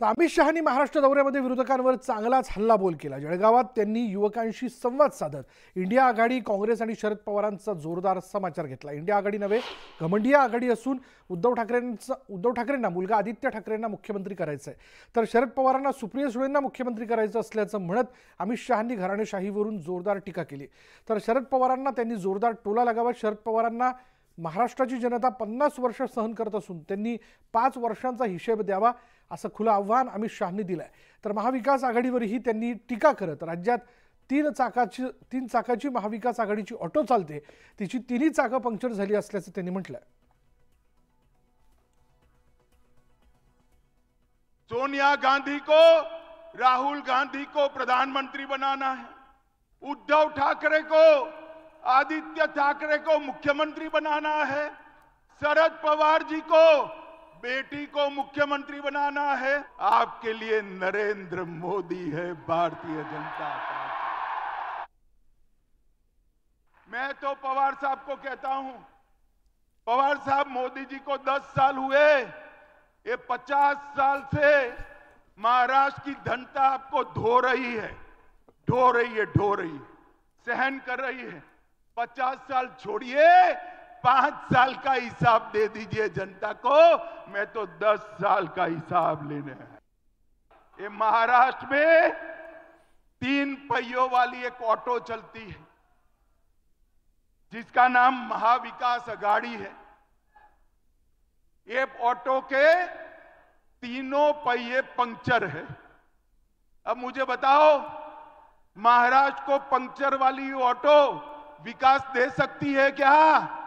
तर अमित शहानी महाराष्ट्र दौऱ्यामध्ये विरोधकांवर चांगलाच हल्लाबोल केला जळगावात त्यांनी युवकांशी संवाद साधत इंडिया आघाडी काँग्रेस आणि शरद पवारांचा जोरदार समाचार घेतला इंडिया आघाडी नव्हे घमंडिया आघाडी असून उद्धव ठाकरेंचा उद्धव ठाकरेंना मुलगा आदित्य ठाकरेंना मुख्यमंत्री करायचं आहे तर शरद पवारांना सुप्रिया सुळेंना मुख्यमंत्री करायचं असल्याचं म्हणत अमित शहानी घराणेशाहीवरून जोरदार टीका केली तर शरद पवारांना त्यांनी जोरदार टोला लगावत शरद पवारांना महाराष्ट्राची जनता पन्नास वर्ष सहन करत असून त्यांनी पाच वर्षांचा हिशेब द्यावा असं खुलं आव्हान अमित शहानी दिलं तर महाविकास आघाडीवरही त्यांनी टीका करत राज्यात तीन चाकाची तीन चाकाची महाविकास आघाडीची ऑटो चालते तिची तिन्ही चाकं पंक्चर झाली असल्याचं त्यांनी म्हटलं सोनिया गांधी को राहुल गांधी को प्रधानमंत्री बनाना है उद्धव ठाकरे को आदित्य ठाकरे को मुख्यमंत्री बनाना है शरद पवार जी को बेटी को मुख्यमंत्री बनाना है आपके लिए नरेंद्र मोदी है भारतीय जनता पार्टी मैं तो पवार साहब को कहता हूं पवार साहब मोदी जी को 10 साल हुए ये 50 साल से महाराष्ट्र की जनता आपको धो रही है ढो रही है ढो रही है सहन कर रही है पचास साल छोड़िए पांच साल का हिसाब दे दीजिए जनता को मैं तो दस साल का हिसाब लेने है ये महाराष्ट्र में तीन पहियों वाली एक ऑटो चलती है जिसका नाम महाविकास अगाड़ी है ये ऑटो के तीनों पहिए पंक्चर है अब मुझे बताओ महाराष्ट्र को पंक्चर वाली ऑटो विकास दे सकती है क्या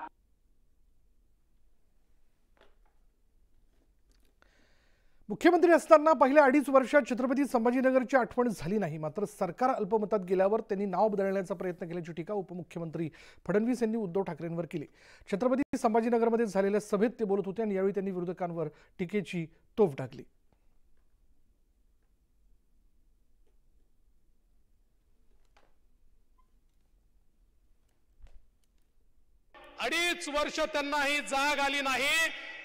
मुख्यमंत्री असताना पहिल्या अडीच वर्षात छत्रपती संभाजीनगरची आठवण झाली नाही मात्र सरकार अल्पमतात गेल्यावर त्यांनी नाव बदलण्याचा प्रयत्न केल्याची टीका उपमुख्यमंत्री फडणवीस यांनी उद्धव ठाकरेंवर केली छत्रपती संभाजीनगरमध्ये झालेल्या सभेत ते बोलत होते आणि यावेळी त्यांनी विरोधकांवर टीकेची तोफ टाकली अडीच वर्ष त्यांना ही जाग आली नाही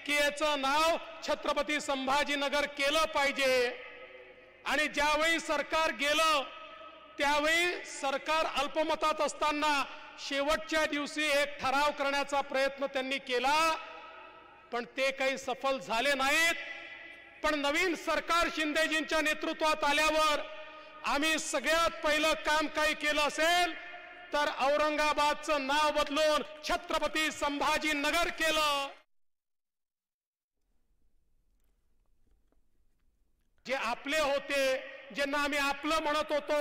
की याचं नाव छत्रपती संभाजीनगर केलं पाहिजे आणि ज्यावेळी सरकार गेलं त्यावेळी सरकार अल्पमतात असताना शेवटच्या दिवशी एक ठराव करण्याचा प्रयत्न त्यांनी केला पण ते काही सफल झाले नाहीत पण नवीन सरकार शिंदेजींच्या नेतृत्वात आल्यावर आम्ही सगळ्यात पहिलं काम काही केलं असेल तर औरंगाबादचं नाव बदलून छत्रपती संभाजी नगर केलं जे आपले होते ज्यांना आम्ही आपलं म्हणत होतो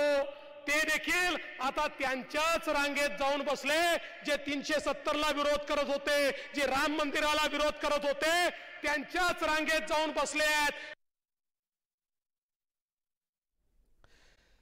ते देखील आता त्यांच्याच रांगेत जाऊन बसले जे तीनशे सत्तरला विरोध करत होते जे राम मंदिराला विरोध करत होते त्यांच्याच रांगेत जाऊन बसले आहेत